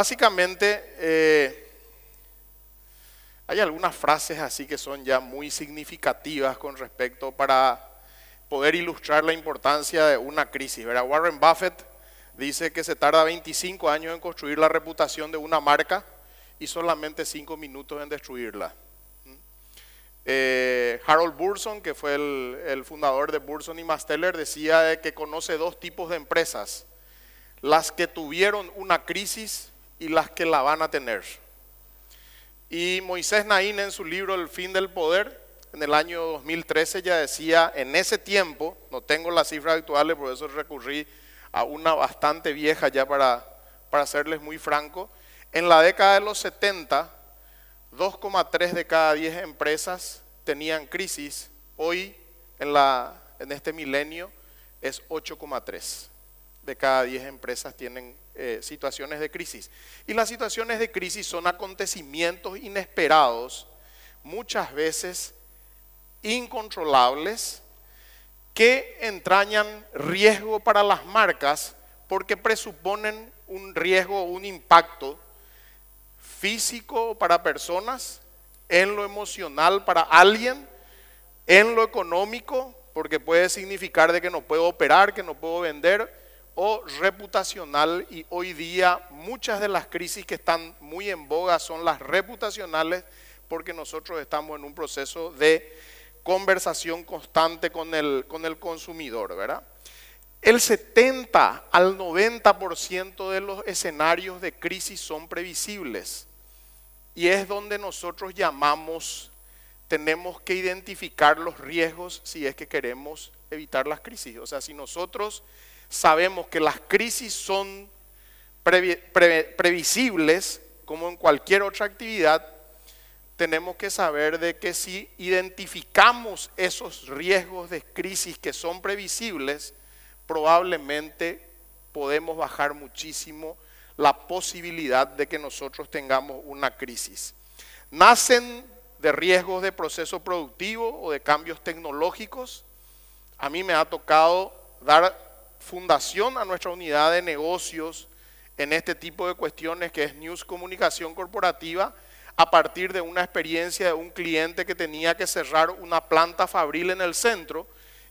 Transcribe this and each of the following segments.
Básicamente, eh, hay algunas frases así que son ya muy significativas con respecto para poder ilustrar la importancia de una crisis. Warren Buffett dice que se tarda 25 años en construir la reputación de una marca y solamente 5 minutos en destruirla. ¿Mm? Eh, Harold Burson, que fue el, el, fundador de Burson y Masteller, decía que conoce dos tipos de empresas. Las que tuvieron una crisis y las que la van a tener. Y Moisés Naín en su libro El fin del poder, en el año 2013 ya decía, en ese tiempo, no tengo las cifras actuales, por eso recurrí a una bastante vieja ya para, para serles muy franco, en la década de los 70, 2,3 de cada 10 empresas tenían crisis, hoy en, la, en este milenio es 8,3 de cada 10 empresas tienen eh, situaciones de crisis. Y las situaciones de crisis son acontecimientos inesperados, muchas veces incontrolables, que entrañan riesgo para las marcas porque presuponen un riesgo, un impacto físico para personas, en lo emocional para alguien, en lo económico, porque puede significar de que no puedo operar, que no puedo vender, o reputacional y hoy día muchas de las crisis que están muy en boga son las reputacionales porque nosotros estamos en un proceso de conversación constante con el, con el consumidor, ¿verdad? El 70 al 90% de los escenarios de crisis son previsibles y es donde nosotros llamamos, tenemos que identificar los riesgos si es que queremos evitar las crisis. O sea, si nosotros sabemos que las crisis son previsibles, como en cualquier otra actividad, tenemos que saber de que si identificamos esos riesgos de crisis que son previsibles, probablemente podemos bajar muchísimo la posibilidad de que nosotros tengamos una crisis. Nacen de riesgos de proceso productivo o de cambios tecnológicos. A mí me ha tocado dar fundación a nuestra unidad de negocios en este tipo de cuestiones que es News Comunicación Corporativa a partir de una experiencia de un cliente que tenía que cerrar una planta fabril en el centro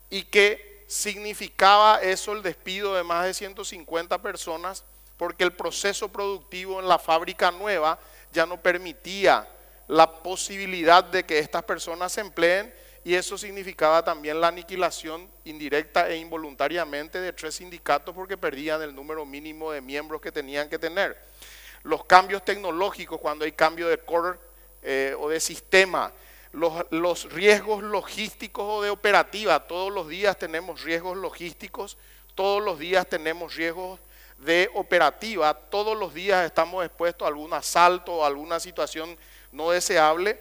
y que significaba eso el despido de más de 150 personas porque el proceso productivo en la fábrica nueva ya no permitía la posibilidad de que estas personas se empleen y eso significaba también la aniquilación indirecta e involuntariamente de tres sindicatos porque perdían el número mínimo de miembros que tenían que tener. Los cambios tecnológicos, cuando hay cambio de core eh, o de sistema, los, los riesgos logísticos o de operativa, todos los días tenemos riesgos logísticos, todos los días tenemos riesgos de operativa, todos los días estamos expuestos a algún asalto o alguna situación no deseable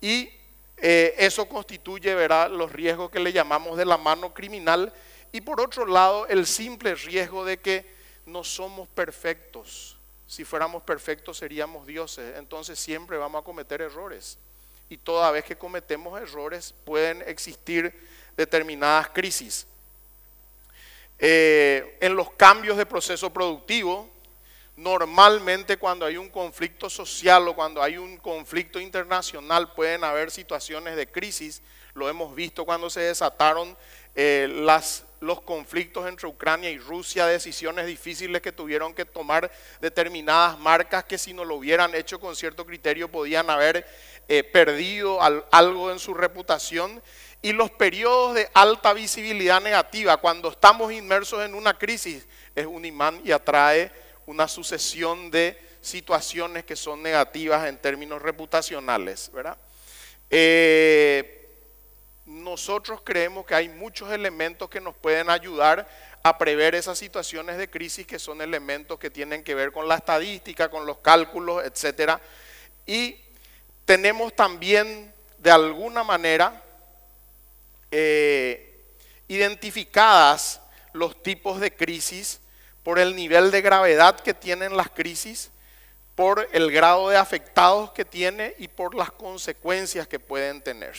y eh, eso constituye verá, los riesgos que le llamamos de la mano criminal y por otro lado el simple riesgo de que no somos perfectos. Si fuéramos perfectos seríamos dioses, entonces siempre vamos a cometer errores. Y toda vez que cometemos errores pueden existir determinadas crisis. Eh, en los cambios de proceso productivo, Normalmente cuando hay un conflicto social o cuando hay un conflicto internacional pueden haber situaciones de crisis. Lo hemos visto cuando se desataron eh, los conflictos entre Ucrania y Rusia, decisiones difíciles que tuvieron que tomar determinadas marcas que si no lo hubieran hecho con cierto criterio podían haber eh, perdido algo en su reputación. Y los periodos de alta visibilidad negativa, cuando estamos inmersos en una crisis, es un imán y atrae una sucesión de situaciones que son negativas en términos reputacionales, ¿verdad? Eh, nosotros creemos que hay muchos elementos que nos pueden ayudar a prever esas situaciones de crisis que son elementos que tienen que ver con la estadística, con los cálculos, etc. Y tenemos también, de alguna manera, eh, identificadas los tipos de crisis por el nivel de gravedad que tienen las crisis, por el grado de afectados que tiene y por las consecuencias que pueden tener.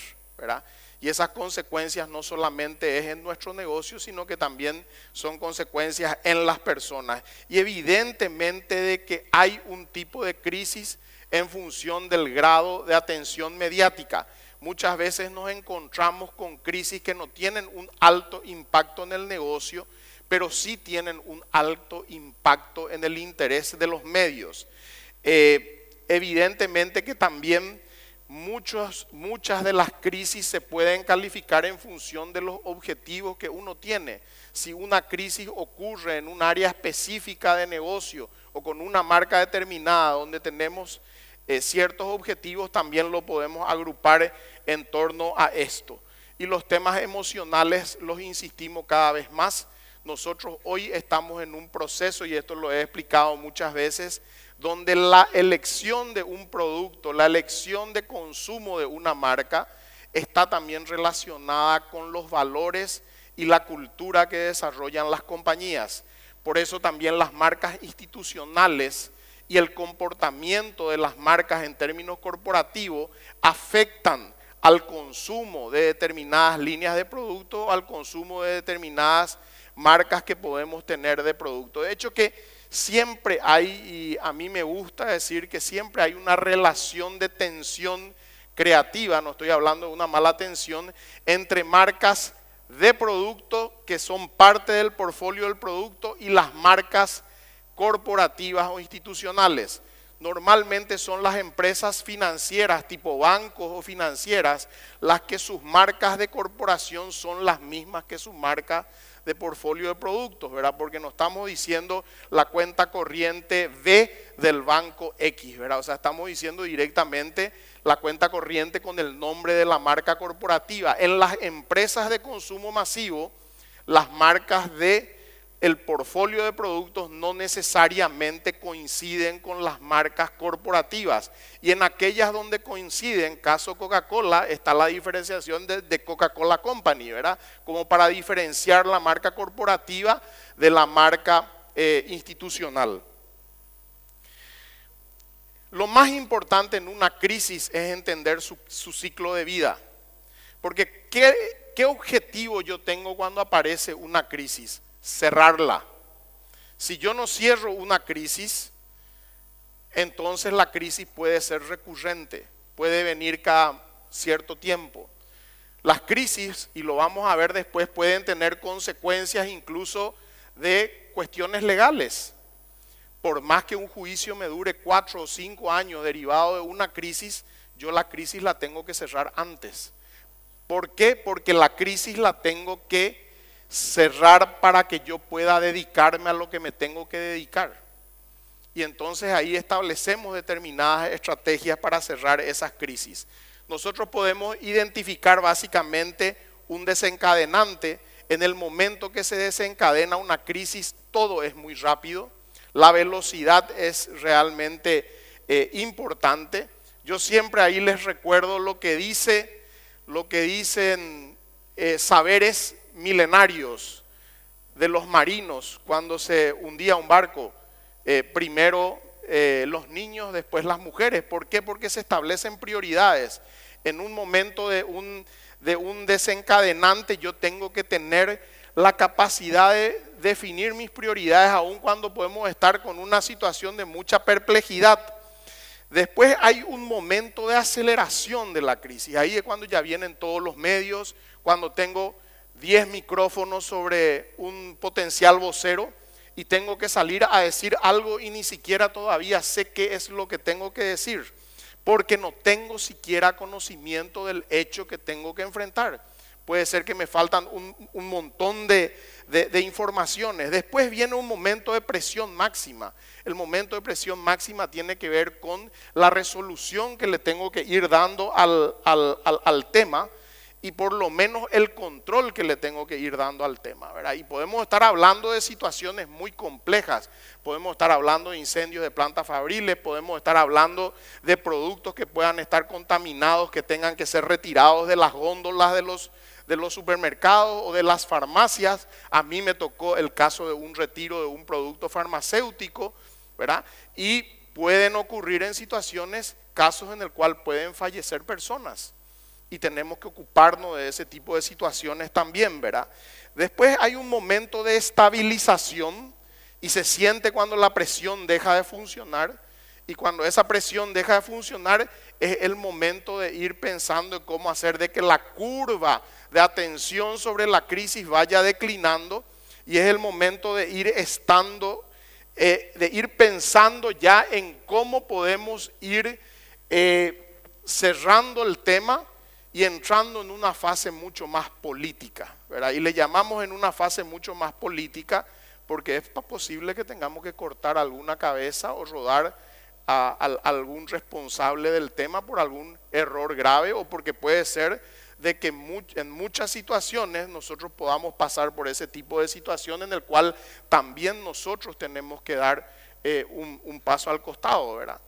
Y esas consecuencias no solamente es en nuestro negocio, sino que también son consecuencias en las personas. Y evidentemente de que hay un tipo de crisis en función del grado de atención mediática. Muchas veces nos encontramos con crisis que no tienen un alto impacto en el negocio, pero sí tienen un alto impacto en el interés de los medios. Eh, evidentemente que también muchas de las crisis se pueden calificar en función de los objetivos que uno tiene. Si una crisis ocurre en un área específica de negocio o con una marca determinada donde tenemos eh, ciertos objetivos, también lo podemos agrupar en torno a esto. Y los temas emocionales los insistimos cada vez más nosotros hoy estamos en un proceso, y esto lo he explicado muchas veces, donde la elección de un producto, la elección de consumo de una marca, está también relacionada con los valores y la cultura que desarrollan las compañías. Por eso también las marcas institucionales y el comportamiento de las marcas en términos corporativos afectan al consumo de determinadas líneas de producto, al consumo de determinadas marcas que podemos tener de producto. De hecho que siempre hay, y a mí me gusta decir que siempre hay una relación de tensión creativa, no estoy hablando de una mala tensión, entre marcas de producto que son parte del portfolio del producto y las marcas corporativas o institucionales. Normalmente son las empresas financieras, tipo bancos o financieras, las que sus marcas de corporación son las mismas que sus marcas de este portfolio de productos, ¿verdad? Porque no estamos diciendo la cuenta corriente B del banco X, ¿verdad? O sea, estamos diciendo directamente la cuenta corriente con el nombre de la marca corporativa. En las empresas de consumo masivo, las marcas de el portfolio de productos no necesariamente coinciden con las marcas corporativas. Y en aquellas donde coinciden, caso Coca-Cola, está la diferenciación de, Coca-Cola Company, ¿verdad? Como para diferenciar la marca corporativa de la marca eh, institucional. Lo más importante en una crisis es entender su, ciclo de vida. Porque ¿qué objetivo yo tengo cuando aparece una crisis? cerrarla. Si yo no cierro una crisis, entonces la crisis puede ser recurrente, puede venir cada cierto tiempo. Las crisis, y lo vamos a ver después, pueden tener consecuencias incluso de cuestiones legales. Por más que un juicio me dure cuatro o cinco años derivado de una crisis, yo la crisis la tengo que cerrar antes. ¿Por qué? Porque la crisis la tengo que cerrar para que yo pueda dedicarme a lo que me tengo que dedicar. Y entonces ahí establecemos determinadas estrategias para cerrar esas crisis. Nosotros podemos identificar básicamente un desencadenante. En el momento que se desencadena una crisis, todo es muy rápido. La velocidad es realmente eh, importante. Yo siempre ahí les recuerdo lo que dice, lo que dicen eh, saberes milenarios de los marinos cuando se hundía un barco. Eh, primero eh, los niños, después las mujeres. ¿Por qué? Porque se establecen prioridades. En un momento de un, de un desencadenante yo tengo que tener la capacidad de definir mis prioridades aun cuando podemos estar con una situación de mucha perplejidad. Después hay un momento de aceleración de la crisis. Ahí es cuando ya vienen todos los medios, cuando tengo 10 micrófonos sobre un potencial vocero y tengo que salir a decir algo y ni siquiera todavía sé qué es lo que tengo que decir, porque no tengo siquiera conocimiento del hecho que tengo que enfrentar. Puede ser que me faltan un, montón de, informaciones. Después viene un momento de presión máxima. El momento de presión máxima tiene que ver con la resolución que le tengo que ir dando al tema y por lo menos el control que le tengo que ir dando al tema, ¿verdad? Y podemos estar hablando de situaciones muy complejas, podemos estar hablando de incendios de plantas fabriles, podemos estar hablando de productos que puedan estar contaminados, que tengan que ser retirados de las góndolas de los, supermercados o de las farmacias. A mí me tocó el caso de un retiro de un producto farmacéutico, ¿verdad? Y pueden ocurrir en situaciones, casos en el cual pueden fallecer personas y tenemos que ocuparnos de ese tipo de situaciones también, ¿verdad? Después hay un momento de estabilización y se siente cuando la presión deja de funcionar. Y cuando esa presión deja de funcionar, es el momento de ir pensando en cómo hacer de que la curva de atención sobre la crisis vaya declinando. Y es el momento de ir estando, eh, de ir pensando ya en cómo podemos ir eh, cerrando el tema y entrando en una fase mucho más política, ¿verdad? Y le llamamos en una fase mucho más política porque es posible que tengamos que cortar alguna cabeza o rodar a, algún responsable del tema por algún error grave o porque puede ser de que en muchas situaciones nosotros podamos pasar por ese tipo de situación en el cual también nosotros tenemos que dar eh, un paso al costado, ¿verdad?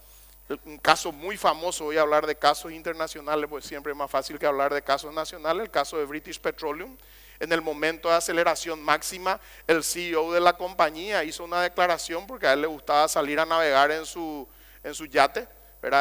Un caso muy famoso, voy a hablar de casos internacionales, pues siempre es más fácil que hablar de casos nacionales, el caso de British Petroleum. En el momento de aceleración máxima, el CEO de la compañía hizo una declaración porque a él le gustaba salir a navegar en su, en su yate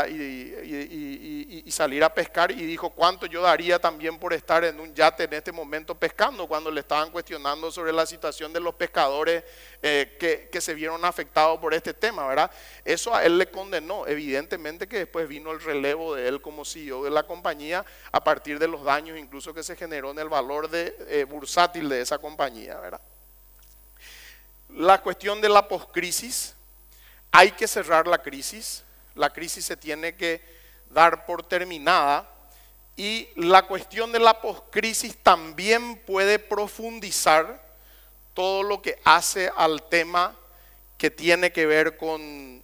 y, salir a pescar y dijo cuánto yo daría también por estar en un yate en este momento pescando cuando le estaban cuestionando sobre la situación de los pescadores eh, que, se vieron afectados por este tema, ¿verdad? Eso a él le condenó. Evidentemente que después vino el relevo de él como CEO de la compañía a partir de los daños incluso que se generó en el valor de, eh, bursátil de esa compañía, ¿verdad? La cuestión de la poscrisis, hay que cerrar la crisis la crisis se tiene que dar por terminada y la cuestión de la poscrisis también puede profundizar todo lo que hace al tema que tiene que ver con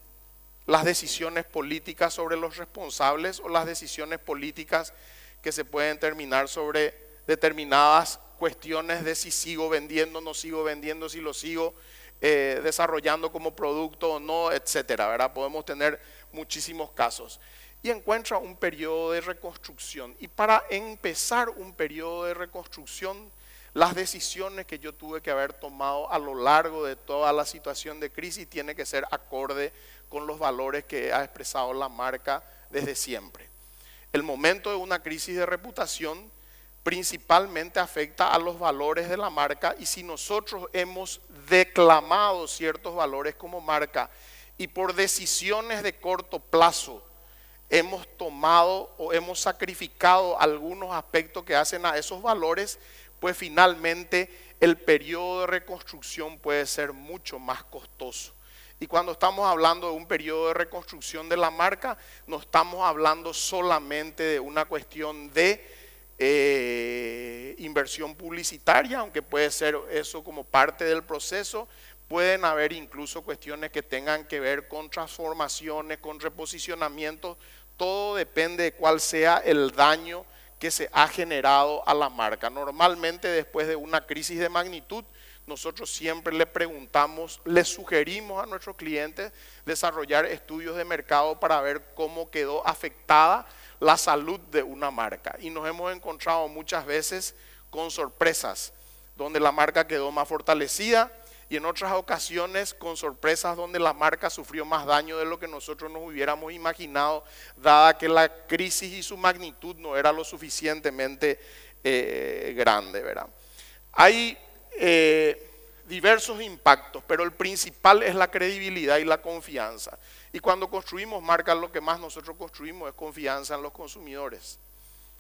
las decisiones políticas sobre los responsables o las decisiones políticas que se pueden terminar sobre determinadas cuestiones de si sigo vendiendo, no sigo vendiendo, si lo sigo eh, desarrollando como producto o no, etcétera. Podemos tener muchísimos casos. Y encuentra un periodo de reconstrucción. Y para empezar un periodo de reconstrucción, las decisiones que yo tuve que haber tomado a lo largo de toda la situación de crisis tiene que ser acorde con los valores que ha expresado la marca desde siempre. El momento de una crisis de reputación principalmente afecta a los valores de la marca y si nosotros hemos declamado ciertos valores como marca y por decisiones de corto plazo hemos tomado o hemos sacrificado algunos aspectos que hacen a esos valores, pues finalmente el periodo de reconstrucción puede ser mucho más costoso. Y cuando estamos hablando de un periodo de reconstrucción de la marca, no estamos hablando solamente de una cuestión de eh, inversión publicitaria, aunque puede ser eso como parte del proceso, Pueden haber incluso cuestiones que tengan que ver con transformaciones, con reposicionamientos. Todo depende de cuál sea el daño que se ha generado a la marca. Normalmente después de una crisis de magnitud, nosotros siempre le preguntamos, le sugerimos a nuestros clientes desarrollar estudios de mercado para ver cómo quedó afectada la salud de una marca. Y nos hemos encontrado muchas veces con sorpresas, donde la marca quedó más fortalecida, y en otras ocasiones con sorpresas donde la marca sufrió más daño de lo que nosotros nos hubiéramos imaginado, dada que la crisis y su magnitud no era lo suficientemente eh, grande. Hay eh, diversos impactos, pero el principal es la credibilidad y la confianza. Y cuando construimos marcas, lo que más nosotros construimos es confianza en los consumidores,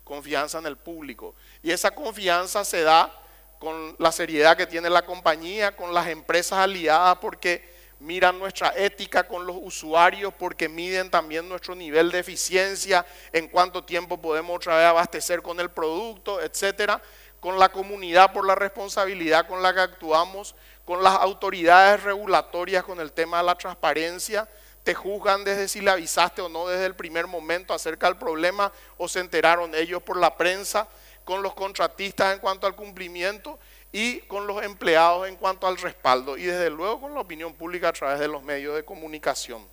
confianza en el público. Y esa confianza se da con la seriedad que tiene la compañía, con las empresas aliadas, porque miran nuestra ética con los usuarios, porque miden también nuestro nivel de eficiencia, en cuánto tiempo podemos otra vez abastecer con el producto, etcétera, con la comunidad por la responsabilidad con la que actuamos, con las autoridades regulatorias con el tema de la transparencia, te juzgan desde si le avisaste o no desde el primer momento acerca del problema o se enteraron ellos por la prensa con los contratistas en cuanto al cumplimiento y con los empleados en cuanto al respaldo y desde luego con la opinión pública a través de los medios de comunicación.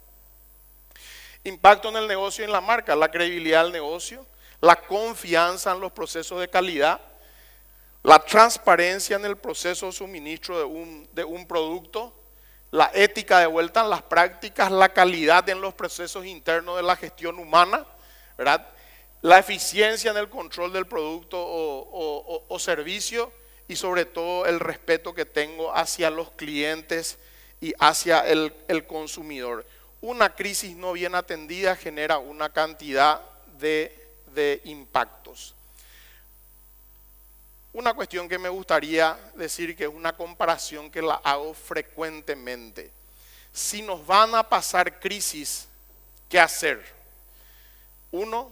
Impacto en el negocio y en la marca, la credibilidad del negocio, la confianza en los procesos de calidad, la transparencia en el proceso de suministro de un, de un producto, la ética de vuelta en las prácticas, la calidad en los procesos internos de la gestión humana, ¿verdad? la eficiencia en el control del producto o, servicio y sobre todo el respeto que tengo hacia los clientes y hacia el, consumidor. Una crisis no bien atendida genera una cantidad de, de impactos. Una cuestión que me gustaría decir que es una comparación que la hago frecuentemente. Si nos van a pasar crisis, ¿qué hacer? Uno,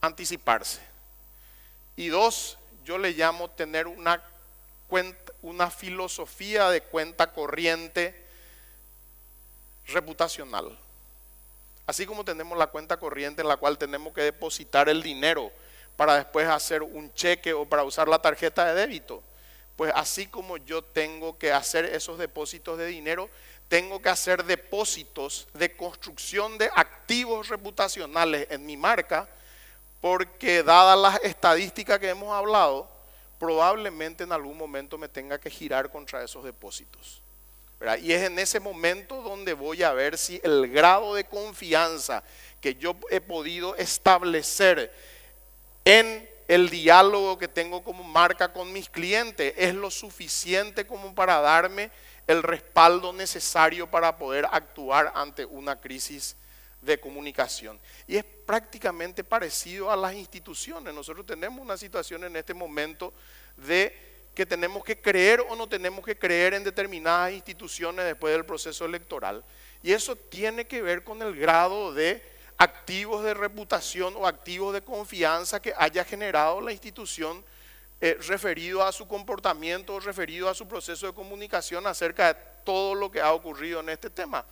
anticiparse. Y dos, yo le llamo tener una, cuenta, una filosofía de cuenta corriente reputacional. Así como tenemos la cuenta corriente en la cual tenemos que depositar el dinero para después hacer un cheque o para usar la tarjeta de débito, pues así como yo tengo que hacer esos depósitos de dinero, tengo que hacer depósitos de construcción de activos reputacionales en mi marca porque dadas las estadísticas que hemos hablado, probablemente en algún momento me tenga que girar contra esos depósitos. Y es en ese momento donde voy a ver si el grado de confianza que yo he podido establecer en el diálogo que tengo como marca con mis clientes es lo suficiente como para darme el respaldo necesario para poder actuar ante una crisis de comunicación. Y es prácticamente parecido a las instituciones. Nosotros tenemos una situación en este momento de que tenemos que creer o no tenemos que creer en determinadas instituciones después del proceso electoral. Y eso tiene que ver con el grado de activos de reputación o activos de confianza que haya generado la institución eh, referido a su comportamiento, o referido a su proceso de comunicación acerca de todo lo que ha ocurrido en este tema.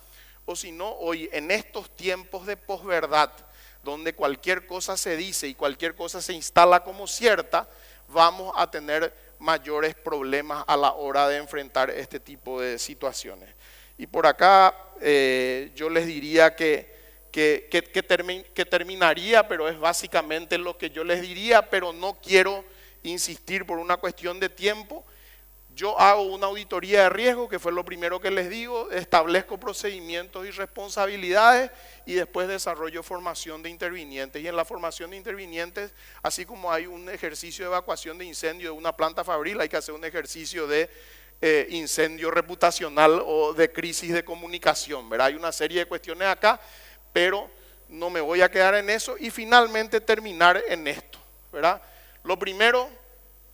O si no, hoy en estos tiempos de posverdad, donde cualquier cosa se dice y cualquier cosa se instala como cierta, vamos a tener mayores problemas a la hora de enfrentar este tipo de situaciones. Y por acá eh, yo les diría que, que, que, que terminaría, pero es básicamente lo que yo les diría, pero no quiero insistir por una cuestión de tiempo. Yo hago una auditoría de riesgo, que fue lo primero que les digo, establezco procedimientos y responsabilidades y después desarrollo formación de intervinientes. Y en la formación de intervinientes, así como hay un ejercicio de evacuación de incendio de una planta fabril, hay que hacer un ejercicio de eh, incendio reputacional o de crisis de comunicación. Hay una serie de cuestiones acá, pero no me voy a quedar en eso y finalmente terminar en esto. Lo primero,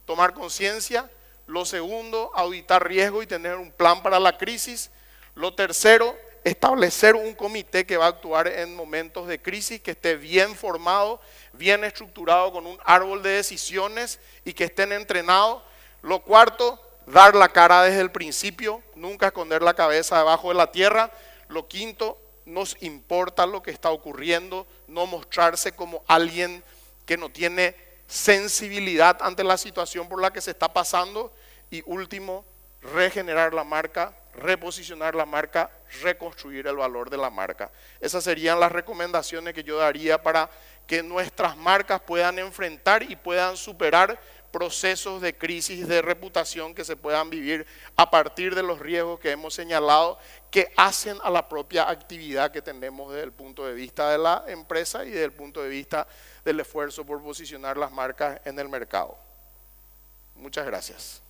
tomar conciencia lo segundo, auditar riesgo y tener un plan para la crisis. Lo tercero, establecer un comité que va a actuar en momentos de crisis, que esté bien formado, bien estructurado, con un árbol de decisiones y que estén entrenados. Lo cuarto, dar la cara desde el principio, nunca esconder la cabeza debajo de la tierra. Lo quinto, nos importa lo que está ocurriendo, no mostrarse como alguien que no tiene sensibilidad ante la situación por la que se está pasando y último, regenerar la marca, reposicionar la marca, reconstruir el valor de la marca. Esas serían las recomendaciones que yo daría para que nuestras marcas puedan enfrentar y puedan superar procesos de crisis de reputación que se puedan vivir a partir de los riesgos que hemos señalado que hacen a la propia actividad que tenemos desde el punto de vista de la empresa y desde el punto de vista del esfuerzo por posicionar las marcas en el mercado. Muchas gracias.